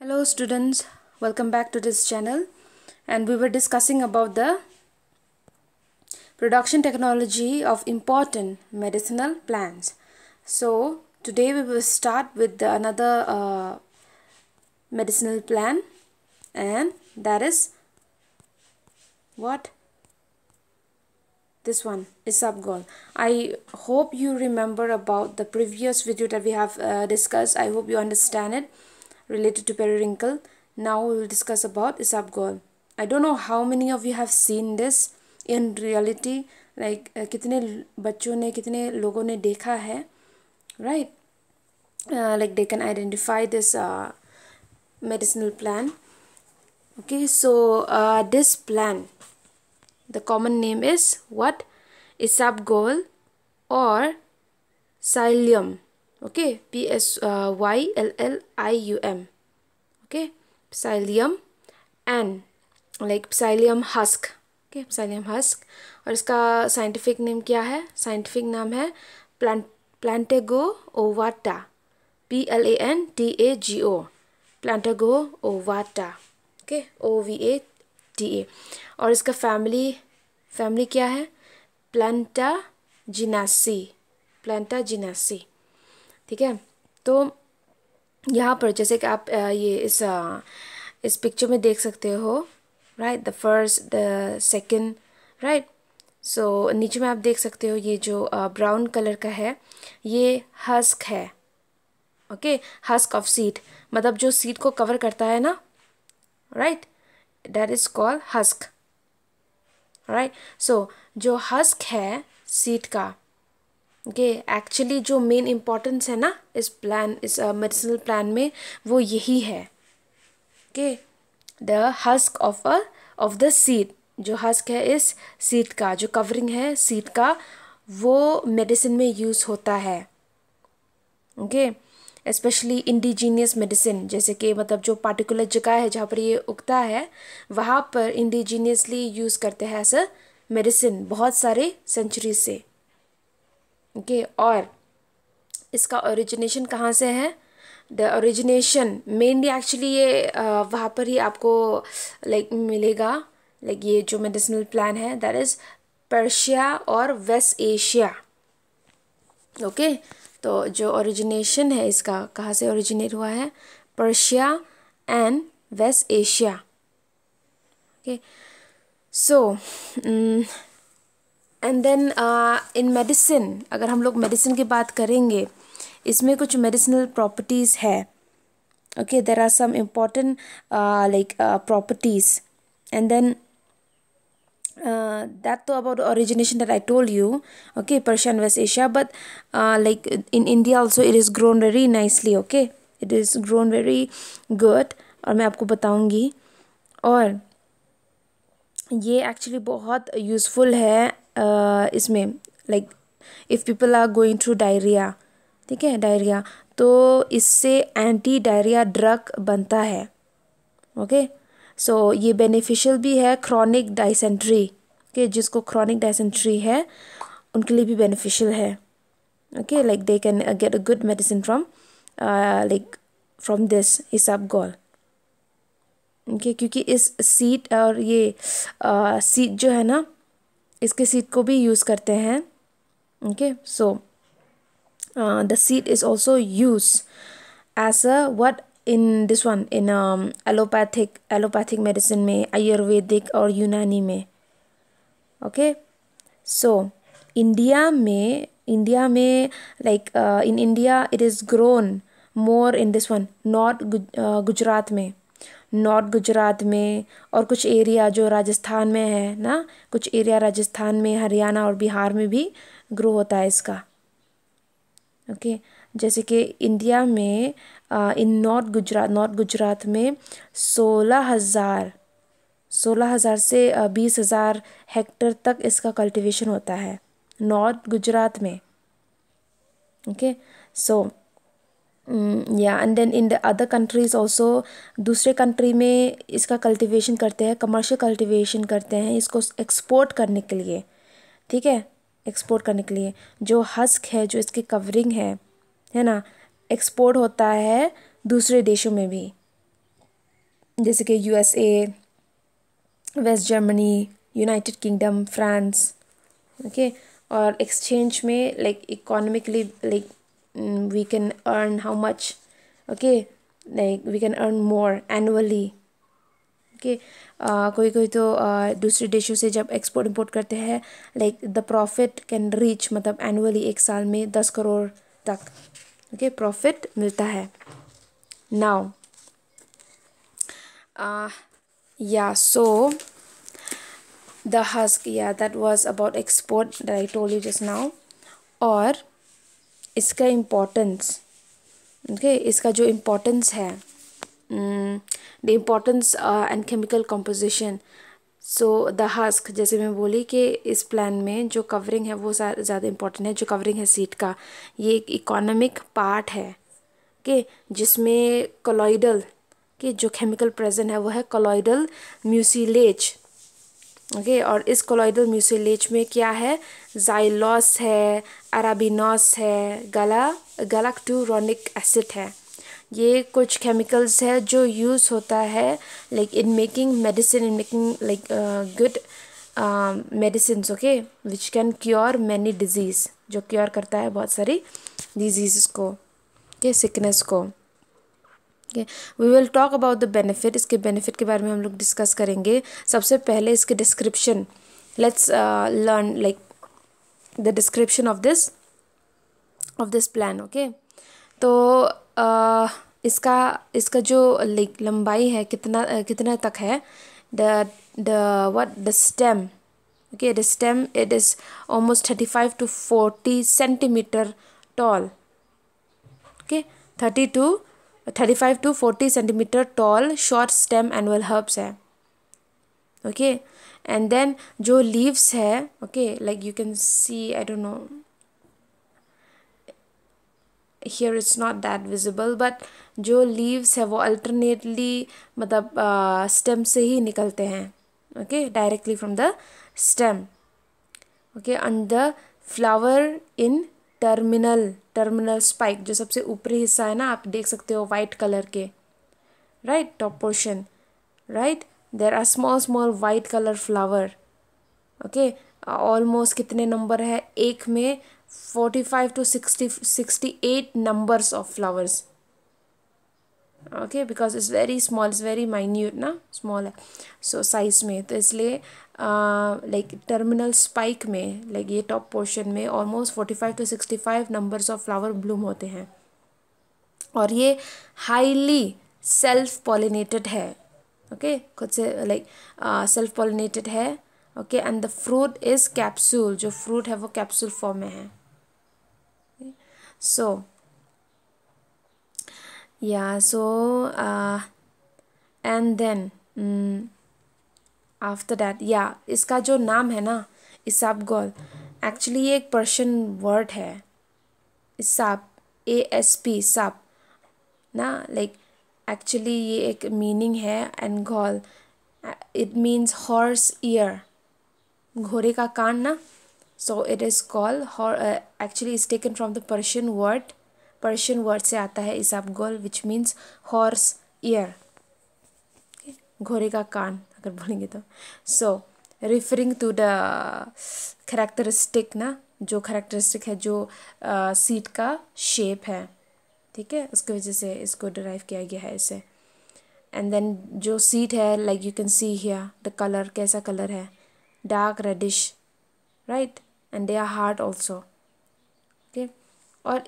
hello students welcome back to this channel and we were discussing about the production technology of important medicinal plants so today we will start with the another uh, medicinal plant and that is what this one is Abgol. i hope you remember about the previous video that we have uh, discussed i hope you understand it related to periwinkle. Now we will discuss about isabgol. I don't know how many of you have seen this in reality. Like uh, कितने बच्चों ने कितने लोगों ने देखा है right? Uh, like they can identify this uh, medicinal plant. Okay, so uh, this plant, the common name is what? Isabgol or psyllium okay P S Y L L I U M okay psyllium and like psyllium husk okay psyllium husk और इसका scientific name क्या है scientific नाम है plan Plantago ovata P L A N T A G O Plantago ovata okay O V A T A और इसका family family क्या है प्लान्टा जिनासी प्लान्टा जिनासी ठीक है तो यहाँ पर जैसे कि आप ये इस इस पिक्चर में देख सकते हो right the first the second right so नीचे में आप देख सकते हो ये जो ब्राउन कलर का है ये हस्क है ओके हस्क ऑफ सीट मतलब जो सीट को कवर करता है ना right that is called husk right so जो हस्क है सीट का ओके okay, एक्चुअली जो मेन इम्पॉर्टेंस है ना इस प्लान इस मेडिसिनल uh, प्लान में वो यही है okay the husk of a of the seed जो हस्क है इस सीड का जो कवरिंग है सीड का वो मेडिसिन में यूज़ होता है ओके स्पेशली इंडिजीनियस मेडिसिन जैसे कि मतलब जो पार्टिकुलर जगह है जहाँ पर ये उगता है वहाँ पर इंडिजीनियसली यूज़ करते हैं ऐसा मेडिसिन बहुत सारे सेंचुरी से ओके और इसका ओरिजिनेशन कहाँ से है द ओरिजिनेशन मेनली एक्चुअली ये वहाँ पर ही आपको लाइक मिलेगा लाइक ये जो मेडिसिनल प्लान है दैट इज़ पर्शिया और वेस्ट एशिया ओके तो जो ओरिजिनेशन है इसका कहाँ से ओरिजिनेट हुआ है Persia and West Asia okay so mm, and then in medicine अगर हम लोग मेडिसिन की बात करेंगे इसमें कुछ मेडिसिनल प्रॉपर्टीज़ है okay there are some important like properties and then that तो about origination that I told you okay Persian West Asia but like in India also it is grown very nicely okay it is grown very good और मैं आपको बताऊँगी और ये actually बहुत useful है इसमें like if people are going through diarrhoea ठीक है डायरिया तो इससे एंटी डायरिया ड्रग बनता है ओके सो so, ये बेनिफिशियल भी है क्रॉनिक डायसेंट्री के जिसको क्रॉनिक डायसेंट्री है उनके लिए भी बेनिफिशियल है okay like they can get a good medicine from like from this isabgol okay क्योंकि इस सीट और ये सीट uh, जो है ना इसके सीट को भी यूज़ करते हैं okay so the seed is also use as a what in this one in allopathic allopathic medicine में आयुर्वेदिक और यूनानी में ओके सो इंडिया में इंडिया में like in India it is grown more in this one north Gujarat में north Gujarat में और कुछ area जो राजस्थान में है ना कुछ एरिया राजस्थान में हरियाणा और बिहार में भी ग्रो होता है इसका ओके जैसे कि इंडिया में in north Gujarat north Gujarat में सोलह हज़ार सोलह हज़ार से बीस हज़ार हेक्टर तक इसका कल्टीवेशन होता है नॉर्थ गुजरात में ओके सो so, या and then in the other countries also दूसरे कंट्री में इसका कल्टीवेशन करते हैं कमर्शियल कल्टीवेशन करते हैं इसको एक्सपोर्ट करने के लिए ठीक है एक्सपोर्ट करने के लिए जो हस्क है जो इसकी कवरिंग है है ना एक्सपोर्ट होता है दूसरे देशों में भी जैसे कि USA West Germany United Kingdom France okay और एक्सचेंज में like economically like Mm, we can earn how much okay like we can earn more annually okay okay. Uh, कोई कोई तो uh, दूसरे देशों से जब एक्सपोर्ट इम्पोर्ट करते हैं like the profit can reach मतलब एनुअली एक साल में दस करोड़ तक ओके प्रॉफिट मिलता है नाउ या सो द हस्क या that was about export directly told just now और इसका इम्पोर्टेंस ओके okay? इसका जो इम्पोर्टेंस है the importance and chemical composition so the husk जैसे मैं बोली कि इस प्लान में जो कवरिंग है वो ज़्यादा इम्पोर्टेंट है जो कवरिंग है सीट का ये एक इकोनॉमिक पार्ट है के जिसमें कलॉइडल के जो केमिकल प्रेजेंट है वो है कलॉइडल म्यूसीलेज ओके और इस कोलोइडल म्यूसिलेज में क्या है जाइलॉस है अराबिनॉस है गला गलाक्टूरोनिक एसिड है ये कुछ केमिकल्स है जो यूज़ होता है like in making medicine in making like good medicine okay which can cure many diseases जो क्योर करता है बहुत सारी डिजीज़ को के सिकनेस को we will talk about the benefit इसके बेनिफिट के बारे में हम लोग डिस्कस करेंगे सबसे पहले इसके description let's learn like the description of this of this plant okay तो uh, इसका इसका जो लाइक लंबाई है कितना uh, कितना तक है the the what the stem the stem it is almost thirty five to forty centimetre tall okay thirty to thirty five to forty centimetre tall short stem annual herbs है okay and then जो leaves है okay like you can see I don't know here it's not that visible but जो leaves है वो alternately मतलब stem uh, से ही निकलते हैं okay directly from the stem okay and flower in terminal terminal spike जो सबसे ऊपरी हिस्सा है ना आप देख सकते हो वाइट कलर के right top portion right there are small small white colour flower okay almost कितने नंबर है एक में forty five to sixty sixty eight numbers of flowers okay because it's very small is very minute ना small है so so, size में तो इसलिए like terminal spike में लाइक ये टॉप पोर्शन में almost forty five to sixty five numbers of flower Bloom होते हैं और ये हाईली सेल्फ पॉलिनेटेड है ओके okay? खुद से लाइक सेल्फ पॉलिनेटेड है okay and the fruit is capsule जो फ्रूट है वो कैप्सूल फॉर्म में है so okay? so, yeah so uh, and then after that या इसका जो नाम है ना इसाब गोल एक्चुअली ये एक पर्शियन वर्ड है इसाब ए एस पी साप ना लाइक एक्चुअली ये एक मीनिंग है एंड गौल इट मीन्स हॉर्स ईयर घोड़े का कान ना so it is call actually is taken from the Persian word Persian word से आता है Isabgol which means horse ear घोड़े का कान अगर बोलेंगे तो so referring to the characteristic ना जो करेक्टरिस्टिक है जो सीट uh, का शेप है ठीक है उसकी वजह से इसको डराइव किया गया है इसे एंड देन जो सीट है like you can see here the colour कैसा कलर है dark reddish right and they are hard also okay और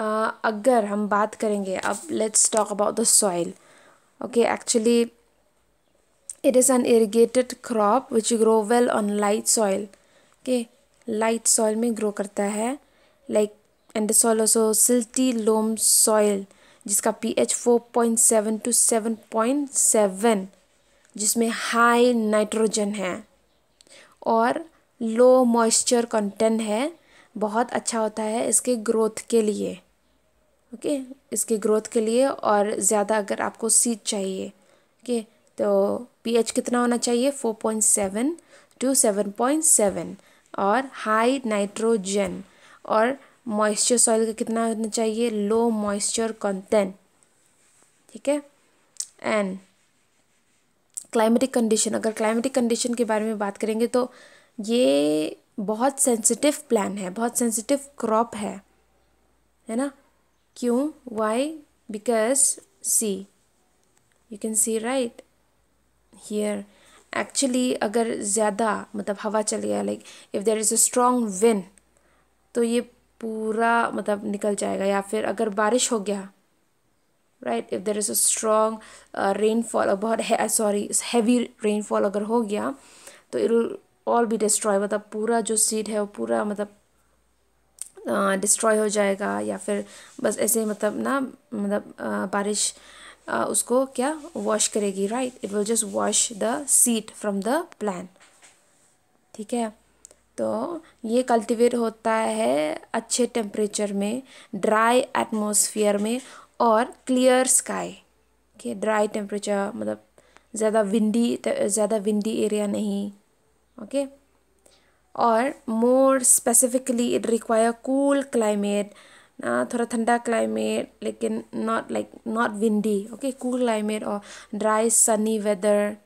Uh, अगर हम बात करेंगे अब let's talk about the soil okay actually it is an irrigated crop which grow well on light soil के light soil में grow करता है like and the soil also silty loam soil जिसका P H four point seven to seven point seven जिसमें high nitrogen है और लो moisture content है बहुत अच्छा होता है इसके ग्रोथ के लिए ओके इसके ग्रोथ के लिए और ज़्यादा अगर आपको सीड चाहिए ओके तो पीएच कितना होना चाहिए four point seven to seven point seven और हाई नाइट्रोजन और मॉइस्चर सॉइल का कितना होना चाहिए लो मॉइस्चर कंटेंट ठीक है एंड क्लाइमेटिक कंडीशन अगर क्लाइमेटिक कंडीशन के बारे में बात करेंगे तो ये बहुत सेंसिटिव प्लान है बहुत सेंसिटिव क्रॉप है है ना क्यों why because see you can see right here actually अगर ज़्यादा मतलब हवा चली गया like if there is a strong wind तो ये पूरा मतलब निकल जाएगा या फिर अगर बारिश हो गया right if there is a strong rainfall बहुत सॉरी हैवी रेनफॉल अगर हो गया तो इट ऑल बी डिस्ट्रॉय मतलब पूरा जो सीड है वो पूरा मतलब डिस्ट्रॉय हो जाएगा या फिर बस ऐसे मतलब ना मतलब बारिश उसको क्या वॉश करेगी right it will just wash the seed from the plant ठीक है तो ये कल्टिवेट होता है अच्छे टेम्परेचर में ड्राई एटमोसफियर में और क्लियर स्काई के ड्राई टेम्परेचर मतलब ज़्यादा विंडी ज़्यादा विंडी एरिया नहीं ओके और more specifically it require cool climate ना थोड़ा ठंडा क्लाइमेट लेकिन not like not windy okay cool climate और ड्राई सनी वेदर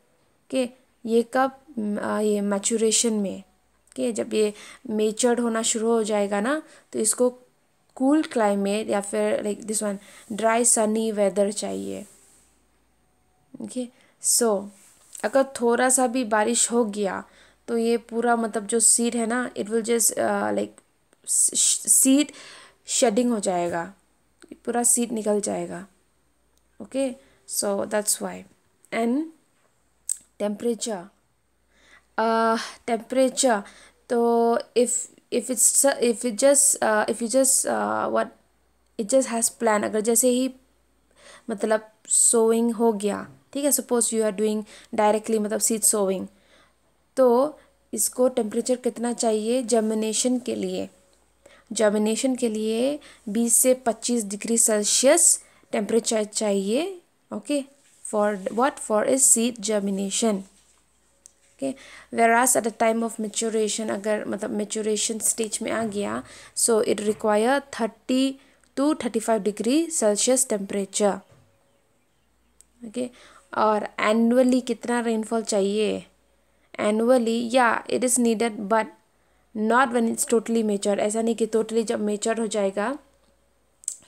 के ये कब ये मैचुरेशन में के जब ये मेचर्ड होना शुरू हो जाएगा ना तो इसको कूल क्लाइमेट या फिर like this one dry sunny weather चाहिए ओके सो अगर थोड़ा सा भी बारिश हो गया तो ये पूरा मतलब जो सीड है ना it will just like seed shedding हो जाएगा पूरा सीड निकल जाएगा okay so that's why and temperature temperature तो if if it's if it just if you just what it just has plant अगर जैसे ही मतलब सोविंग हो गया ठीक है suppose you are doing directly मतलब सीट सोविंग तो इसको टेम्परेचर कितना चाहिए जर्मिनेशन के लिए जर्मिनेशन के लिए 20 से 25 डिग्री सेल्सियस टेम्परेचर चाहिए okay for what for is seed germination okay whereas at the time of maturation अगर मतलब मेचोरेशन स्टेज में आ गया so it require thirty to thirty five degree Celsius temperature okay और annually कितना rainfall चाहिए annually या it is needed but not one it's totally mature ऐसा नहीं कि टोटली totally जब मेचर हो जाएगा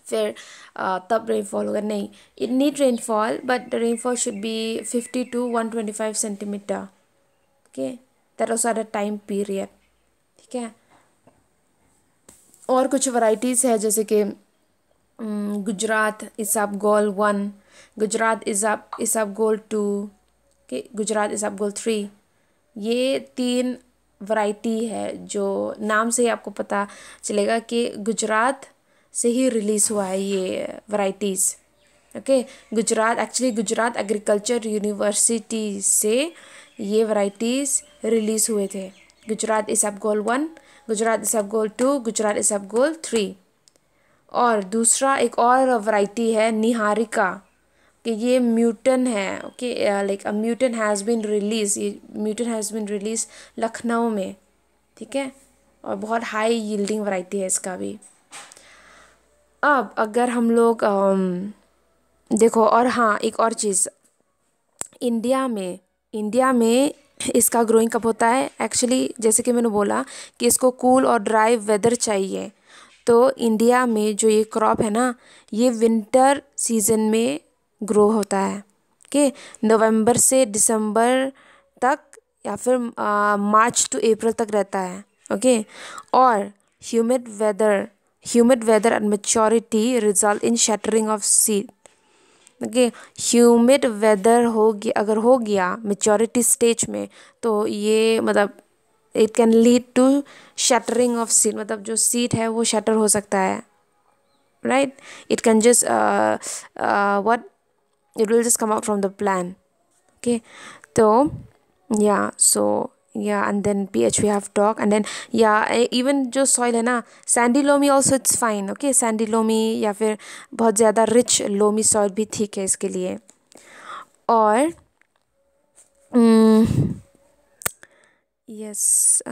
फिर तब रेनफॉल होगा नहीं it need rainfall but rainfall should be fifty to one twenty five centimetre okay that as are a time period ठीक है और कुछ वराइटीज़ है जैसे कि Gujarat Isabgol one Gujarat Isab Isabgol two के गुजरात आप गोल थ्री ये तीन वैरायटी है जो नाम से ही आपको पता चलेगा कि गुजरात से ही रिलीज़ हुआ है ये varieties okay Gujarat actually Gujarat Agriculture University से ये वैरायटीज़ रिलीज़ हुए थे गुजरात अब गोल वन गुजरात अब गोल टू गुजरात अब गोल थ्री और दूसरा एक और वैरायटी है निहारिका कि ये म्यूटन है okay like a mutant has been release ये mutant has been release Lucknow में ठीक है और बहुत हाई यील्डिंग वैरायटी है इसका भी अब अगर हम लोग देखो और हाँ एक और चीज़ इंडिया में इंडिया में इसका ग्रोइंग कब होता है एक्चुअली जैसे कि मैंने बोला कि इसको कूल और ड्राई वेदर चाहिए तो इंडिया में जो ये क्रॉप है ना ये विंटर सीजन में ग्रो होता है ओके नवंबर से दिसंबर तक या फिर मार्च टू अप्रैल तक रहता है ओके और humid weather humid weather and maturity result in shattering of seed okay humid weather हो गया अगर हो गया मेचोरिटी स्टेज में तो ये मतलब it can lead to shattering of seed मतलब जो सीट है वो शटर हो सकता है right it can just what it will just come out from the plan okay so yeah so yeah and then ph we have talk and then yeah even जो soil है ना sandy loamy also it's fine okay sandy loamy या फिर बहुत ज़्यादा rich loamy soil भी ठीक है इसके लिए और yes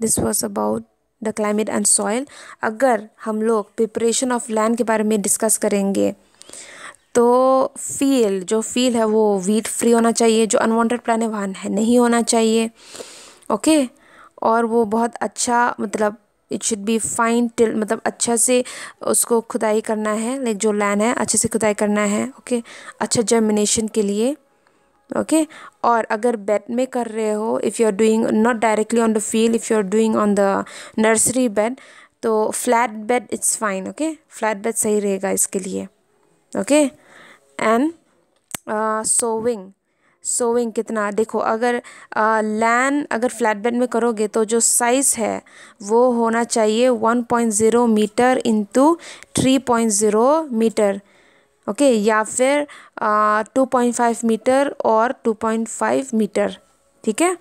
this was about the climate and soil अगर हम लोग प्रिपरेशन ऑफ लैंड के बारे में डिस्कस करेंगे तो फील जो फील है वो वीट फ्री होना चाहिए जो अनवांटेड प्लान है वहाँ नहीं होना चाहिए ओके और वो बहुत अच्छा मतलब it should be fine till मतलब अच्छा से उसको खुदाई करना है लाइक जो लैन है अच्छे से खुदाई करना है ओके अच्छा जर्मिनेशन के लिए ओके और अगर बेड में कर रहे हो if you are doing not directly on the field if you are doing on the nursery bed तो flat bed it's fine okay flat bed सही रहेगा इसके लिए okay okay? And sowing sowing कितना देखो अगर लैन अगर फ्लैट बेड में करोगे तो जो साइज़ है वो होना चाहिए one point zero metre into three point zero metre okay या फिर टू पॉइंट फाइव मीटर और टू पॉइंट फाइव मीटर ठीक है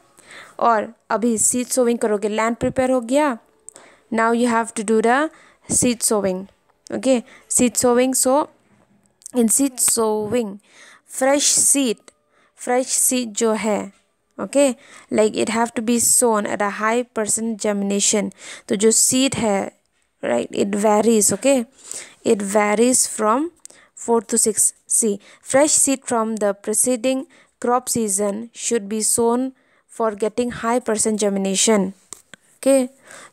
और अभी सीट सोविंग करोगे लैंड प्रिपेयर हो गया now you have to do the seed sowing okay seed sowing so in seed sowing fresh seed fresh seed जो है okay like it have to be sown at a high percent germination तो जो seed है right it varies okay it varies from four to six see fresh seed from the preceding crop season should be sown for getting high percent germination okay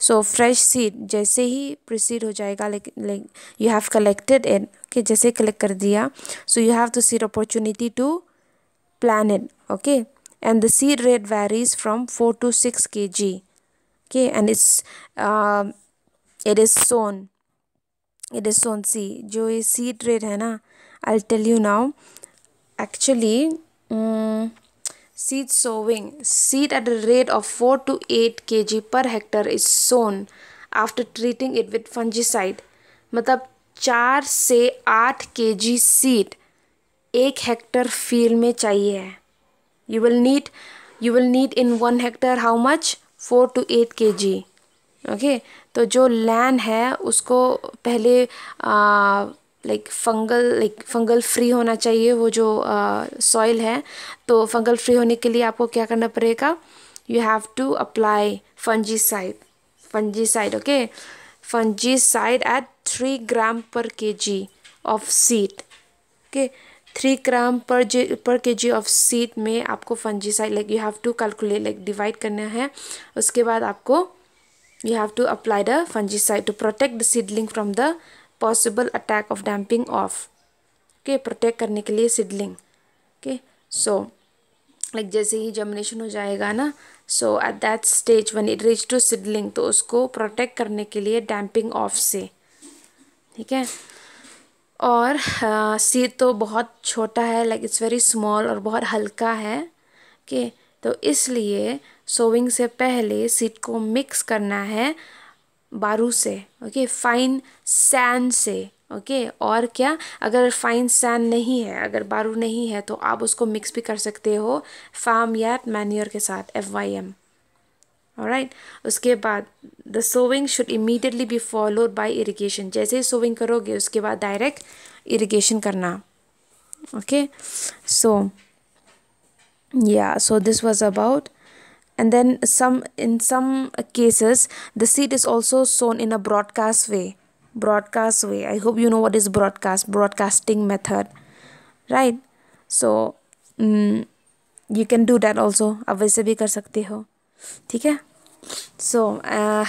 so fresh seed जैसे ही proceed हो जाएगा like you have collected and okay जैसे collect कर दिया so you have the seed opportunity to plan it okay and the seed rate varies from four to six K G okay and it's it is sown it is sown see जो ये seed rate है ना I tell you now actually Seed sowing. Seed at the rate of 4 to 8 kg per hectare is sown after treating it with fungicide. मतलब चार से आठ K G seed एक hectare field में चाहिए है you will need you will need in one hectare how much four to eight K G okay तो जो लैंड है उसको पहले आ, like fungal like fungal free होना चाहिए वो जो सॉइल है तो फंगल फ्री होने के लिए आपको क्या करना पड़ेगा you have to apply fungicide fungicide okay fungicide at three gram per K G of seed okay three gram per J per K G of seed में आपको side like you have to calculate like divide करना है उसके बाद आपको have to apply the fungicide to protect the seedling from the possible attack of damping off के protect करने के लिए सिडलिंग ओके सो लाइक जैसे ही जर्मिनेशन हो जाएगा ना so at that stage when it reach to seedling तो उसको प्रोटेक्ट करने के लिए डैम्पिंग ऑफ से ठीक है और सी uh, तो बहुत छोटा है लाइक इट्स वेरी स्मॉल और बहुत हल्का है के okay? तो इसलिए सोविंग से पहले सीट को मिक्स करना है बारू से ओके फाइन सैन से ओके और क्या अगर फाइन सैन नहीं है अगर बारू नहीं है तो आप उसको मिक्स भी कर सकते हो फार्म या मैन्योर के साथ एफ वाई एम राइट उसके बाद the sowing should immediately be followed by irrigation जैसे ही सोविंग करोगे उसके बाद डायरेक्ट इरिगेशन करना ओके सो या so this was about and then some in some cases the seed is also sown in a broadcast way broadcast way i hope you know what is broadcast broadcasting method right so um, you can do that also ab aise bhi kar sakte ho theek hai so uh,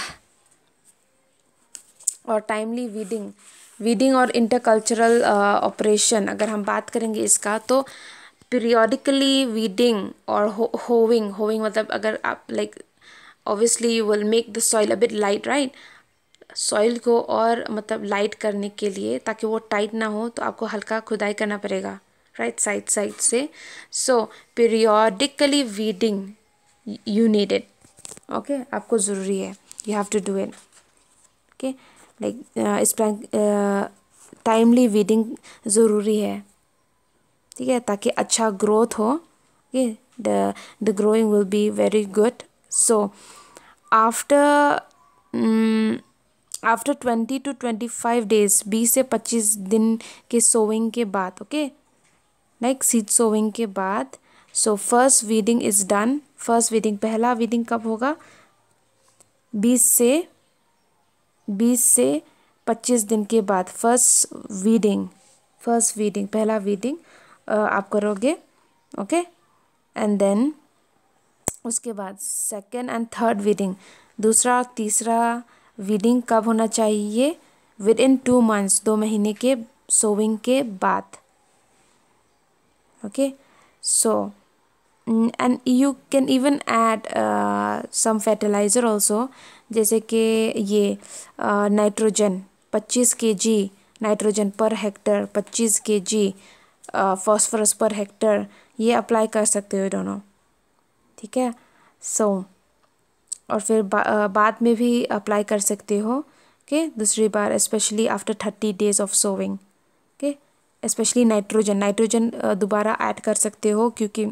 और timely weeding weeding और intercultural operation अगर हम बात करेंगे इसका तो uh, periodically weeding और ho hoeing hoeing मतलब अगर आप like obviously you will make the soil a bit light right soil को और मतलब लाइट करने के लिए ताकि वो टाइट ना हो तो आपको हल्का खुदाई करना पड़ेगा राइट साइड साइड से so periodically weeding you need it okay आपको ज़रूरी है you have to do it okay like इस टाइमली वीडिंग ज़रूरी है ठीक है ताकि अच्छा ग्रोथ हो ठीक the the growing will be very good so after after twenty to twenty five days बीस से पच्चीस दिन के सोविंग के बाद ओके लाइक सीड सोविंग के बाद so first weeding is done first weeding पहला वीडिंग कब होगा बीस से बीस से पच्चीस दिन के बाद फर्स्ट वीडिंग फर्स्ट वीडिंग पहला वीडिंग आप करोगे ओके एंड देन उसके बाद सेकेंड एंड थर्ड वीडिंग दूसरा और तीसरा वीडिंग कब होना चाहिए विद इन टू मंथ्स दो महीने के सोविंग के बाद okay so and you can even add some fertiliser also जैसे कि ये nitrogen 25 K G nitrogen per hectare 25 K G phosphorus per hectare ये अप्लाई कर सकते हो दोनों ठीक है सो so, और फिर बा, आ, बाद में भी अप्लाई कर सकते हो के दूसरी बार specially after thirty days of sowing के स्पेशली नाइट्रोजन नाइट्रोजन दोबारा ऐड कर सकते हो क्योंकि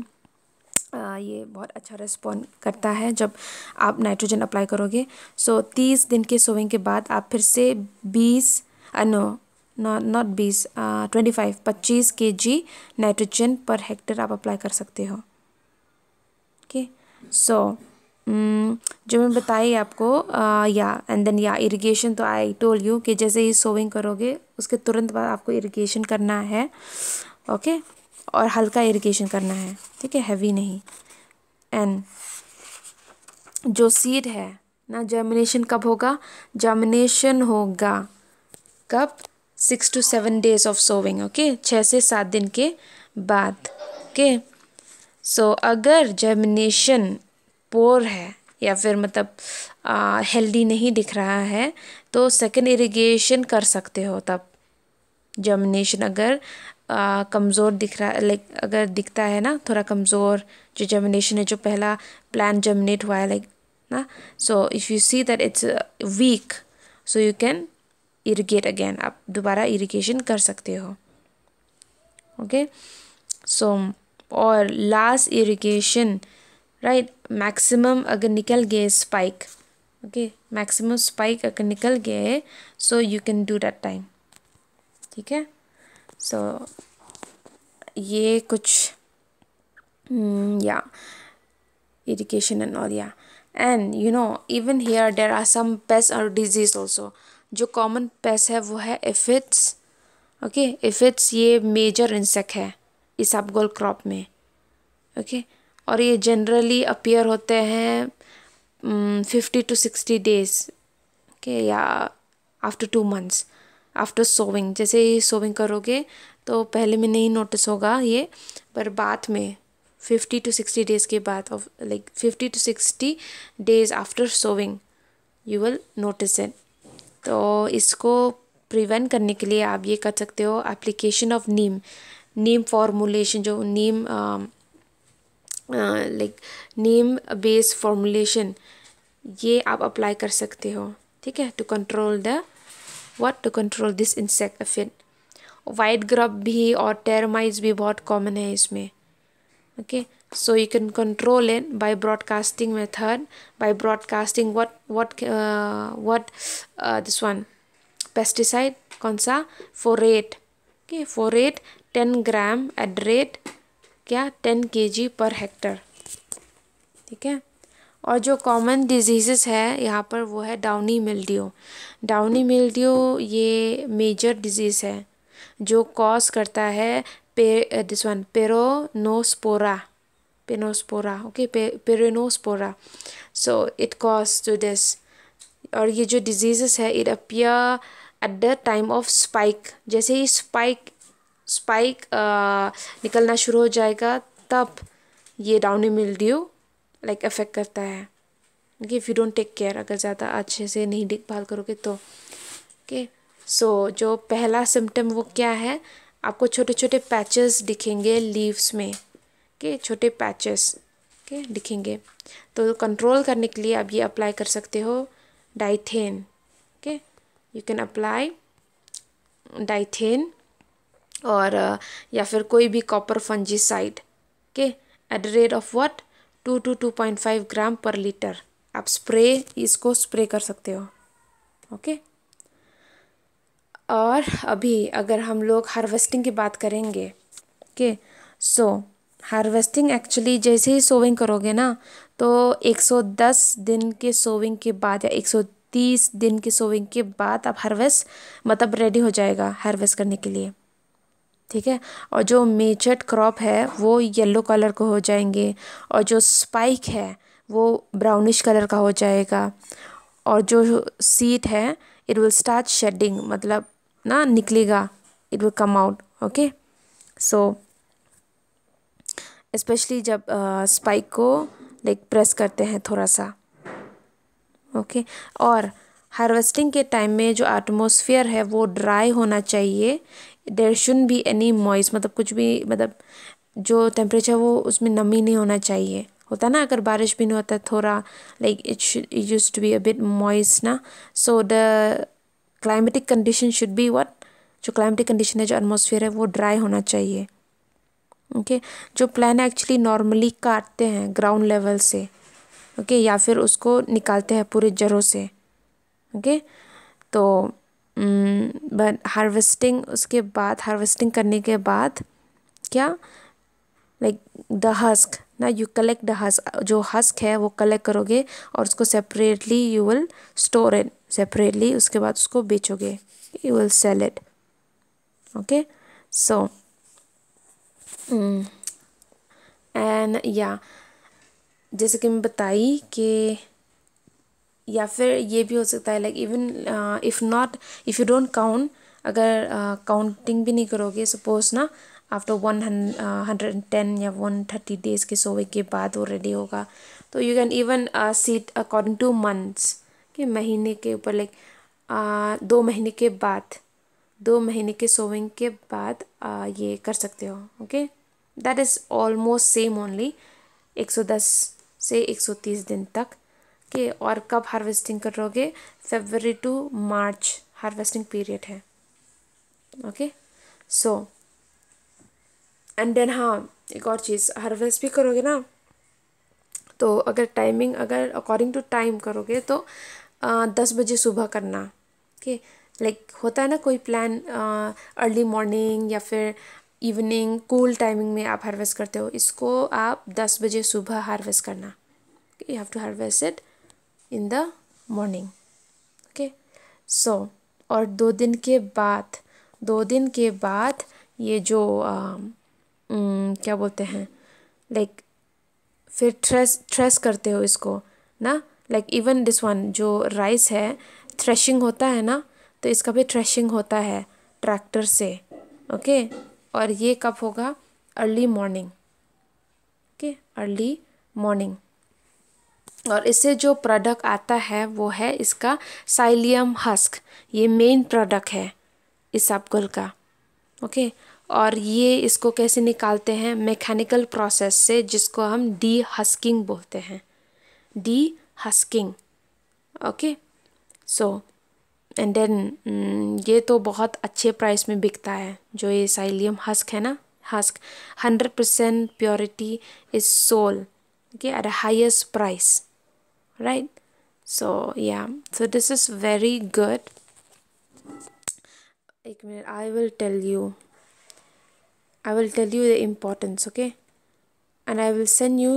आ, ये बहुत अच्छा रिस्पॉन्ड करता है जब आप नाइट्रोजन अप्लाई करोगे सो so, तीस दिन के सोविंग के बाद आप फिर से बीस नो नॉट नॉट बीस ट्वेंटी फाइव पच्चीस K G nitrogen per hectare आप अप्लाई कर सकते हो ओके सो mm, जो मैं बताई आपको uh, या एंड देन या इरिगेशन तो आई टोल यू कि जैसे ही सोविंग करोगे उसके तुरंत बाद आपको इरिगेशन करना है ओके okay? और हल्का इरिगेशन करना है ठीक है हैवी नहीं एंड जो सीड है ना जर्मिनेशन कब होगा जर्मिनेशन होगा कब six to seven days of sowing okay छः से सात दिन के बाद ओके सो अगर जर्मिनेशन पोर है या फिर मतलब हेल्दी नहीं दिख रहा है तो सेकेंड इरीगेशन कर सकते हो तब जर्मिनेशन अगर कमज़ोर दिख रहा लाइक अगर दिखता है ना थोड़ा कमज़ोर जो जर्मिनेशन है जो पहला प्लान जर्मिनेट हुआ है लाइक ना so if you see that it's weak so you can irrigate again आप दोबारा इरीगेशन कर सकते हो ओके सो और लास्ट इरीगेशन राइट मैक्सिमम अगर निकल गए स्पाइक ओके मैक्सिमम स्पाइक अगर निकल गए so you can do that time ठीक है सो ये कुछ हम्म, या इरीगेशन एंड ऑल या and you know even here there are some pest और डिजीज ऑल्सो जो कॉमन पेस है वो है एफिट्स ओके एफिट्स ये मेजर इंसेक्ट है इस अपगोल क्रॉप में ओके okay? और ये जनरली अपियर होते हैं fifty to sixty days okay या after two months after sowing जैसे ही सोविंग करोगे तो पहले में नहीं नोटिस होगा ये पर बाद में फिफ्टी टू सिक्सटी डेज़ के बाद of like fifty to sixty days after sowing you will notice it तो इसको प्रिवेंट करने के लिए आप ये कर सकते हो application of neem neem formulation जो neem like neem base formulation ये आप अप्लाई कर सकते हो ठीक है to control the what to control this insect aphid white grub भी और टेरमाइज भी बहुत कॉमन है इसमें okay okay? so you can control it by broadcasting method by broadcasting what what uh, what uh, this one pesticide konsa for rate okay for rate 10 gram at rate kya 10 kg per hectare ठीक है और जो common disease है यहाँ पर वो है downy mildew downy mildew ये मेजर डिजीज़ है जो कॉज करता है पे this one Peronospora Peronospora okay Peronospora so it cause to this और ये जो डिजीजेस है it appear at the time of spike जैसे ही स्पाइक स्पाइक uh, निकलना शुरू हो जाएगा तब ये डाउनी ड्यू लाइक अफेक्ट करता है okay if you don't take care अगर ज़्यादा अच्छे से नहीं देखभाल करोगे तो ओके सो so, जो पहला सिम्टम वो क्या है आपको छोटे छोटे पैचेस दिखेंगे लीव्स में के छोटे पैचेस के दिखेंगे तो कंट्रोल करने के लिए आप ये अप्लाई कर सकते हो Dithane okay you can apply Dithane और uh, या फिर कोई भी कॉपर फंजीसाइड के at the rate of what two two two point five gram per litre आप स्प्रे इसको स्प्रे कर सकते हो ओके okay? और अभी अगर हम लोग हार्वेस्टिंग की बात करेंगे के सो हार्वेस्टिंग एक्चुअली जैसे ही सोविंग करोगे ना तो 110 दिन के सोविंग के बाद या 130 दिन के सोविंग के बाद आप हार्वेस्ट मतलब रेडी हो जाएगा हार्वेस्ट करने के लिए ठीक है और जो मेचर्ड क्रॉप है वो येलो कलर को हो जाएंगे और जो स्पाइक है वो ब्राउनिश कलर का हो जाएगा और जो सीट है इट विल स्टार्ट शेडिंग मतलब ना निकलेगा it will come out okay so specially जब स्पाइक को लाइक प्रेस करते हैं थोड़ा सा ओके और हार्वेस्टिंग के टाइम में जो एटमोसफियर है वो ड्राई होना चाहिए देर शुन भी एनी मॉइस मतलब कुछ भी मतलब जो टेम्परेचर वो उसमें नमी नहीं होना चाहिए होता ना अगर बारिश भी नहीं होता थोड़ा like it use to be a bit moist ना so the climatic condition should be what जो क्लाइमेटिक कंडीशन है जो एटमोसफियर है वो ड्राई होना चाहिए ओके जो प्लान एक्चुअली नॉर्मली काटते हैं ग्राउंड लेवल से ओके या फिर उसको निकालते हैं पूरे जड़ों से ओके तो बट हार्वेस्टिंग उसके बाद हार्वेस्टिंग करने के बाद क्या लाइक द हस्क ना यू कलेक्ट द हस्क जो हस्क है वो कलेक्ट करोगे और उसको separately you will store it separately उसके बाद उसको बेचोगे you will sell it okay so mm. And या जैसे कि मैं बताई कि या फिर ये भी हो सकता है like even if not if you don't count अगर काउंटिंग uh, भी नहीं करोगे सपोज ना after one hundred and ten या वन थर्टी डेज़ के सोवे के बाद वो रेडी होगा तो you can even seed according to months कि महीने के ऊपर लाइक uh, दो महीने के बाद दो महीने के सोविंग के बाद आ, ये कर सकते हो okay that is almost same only 110 से 130 दिन तक के और कब हार्वेस्टिंग करोगे February to March harvesting period है ओके सो एंड देन हाँ एक और चीज़ हार्वेस्ट भी करोगे ना तो अगर टाइमिंग अगर अकॉर्डिंग टू टाइम करोगे तो आ, दस बजे सुबह करना ओके okay? लाइक होता है ना कोई प्लान अर्ली मॉर्निंग या फिर इवनिंग कूल टाइमिंग में आप हार्वेस्ट करते हो इसको आप दस बजे सुबह हार्वेस्ट करना you have to harvest it in the morning okay so और दो दिन के बाद दो दिन के बाद ये जो आ, न, क्या बोलते हैं लाइक फिर थ्रेस थ्रेस करते हो इसको ना लाइक इवन दिस वन जो राइस है थ्रेशिंग होता है ना तो इसका भी थ्रेशिंग होता है ट्रैक्टर से ओके और ये कब होगा early morning okay early morning और इससे जो प्रोडक्ट आता है वो है इसका साइलियम हस्क ये मेन प्रोडक्ट है इस अबगुल का ओके और ये इसको कैसे निकालते हैं मैकेनिकल प्रोसेस से जिसको हम डी हस्किंग बोलते हैं dehusking okay so and then mm, ये तो बहुत अच्छे प्राइस में बिकता है जो ये साइलियम हस्क है ना husk hundred percent purity is sold okay at the price right so या so this is very good एक मिनट I will tell you I will tell you the importance okay and I will send you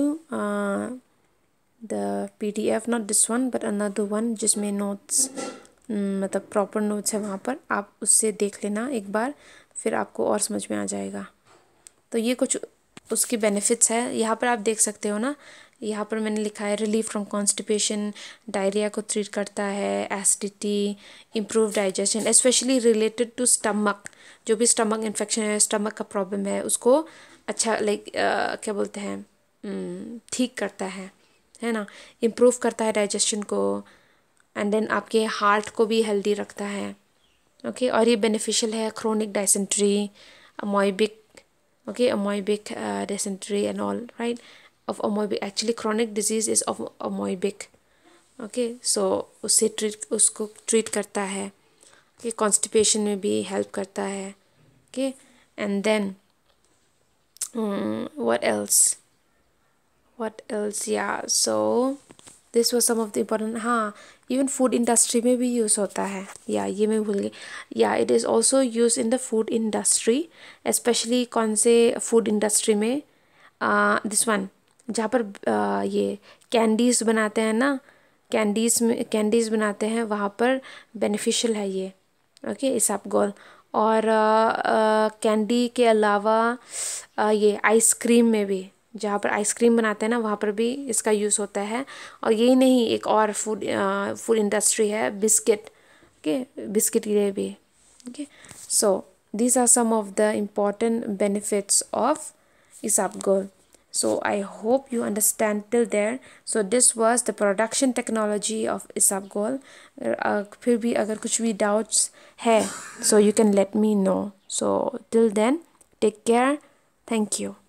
the P D F not this one but another one जिसमें notes हम्म, मतलब proper notes है वहाँ पर आप उससे देख लेना एक बार फिर आपको और समझ में आ जाएगा तो ये कुछ उसकी बेनिफिट्स है यहाँ पर आप देख सकते हो ना यहाँ पर मैंने लिखा है रिलीफ फ्रॉम कॉन्स्टिपेशन डायरिया को ट्रीट करता है acidity improve digestion specially related to stomach जो भी स्टमक इन्फेक्शन है स्टमक का प्रॉब्लम है उसको अच्छा लाइक क्या बोलते हैं हम्म, ठीक करता है है ना इम्प्रूव करता है डाइजेशन को एंड देन आपके हार्ट को भी हेल्दी रखता है ओके okay? और ये बेनिफिशियल है chronic dysentery amoebic okay amoebic dysentery and all right of amoebic actually chronic disease is of amoebic okay so उससे ट्रीट उसको ट्रीट करता है कि कॉन्स्टिपेशन में भी हेल्प करता है okay and then what else what else या so this was some of the important हाँ इवन फूड इंडस्ट्री में भी यूज़ होता है या ये मैं भूल गई या it is also use in the food industry especially कौन से फूड इंडस्ट्री में दिस वन जहाँ पर आ, ये कैंडीज़ बनाते हैं ना कैंडीज़ में कैंडीज़ बनाते हैं वहाँ पर बेनिफिशियल है ये ओके इस गोल और कैंडी के अलावा आ, ये आइसक्रीम में भी जहाँ पर आइसक्रीम बनाते हैं ना वहाँ पर भी इसका यूज़ होता है और यही नहीं एक और फूड फूड इंडस्ट्री है बिस्किट ओके बिस्किट के भी okay so this are some of the important benefits of isabgol so I hope you understand till there so this was the production technology of isabgol फिर भी अगर कुछ भी doubts है so you can let me know so till then take care thank you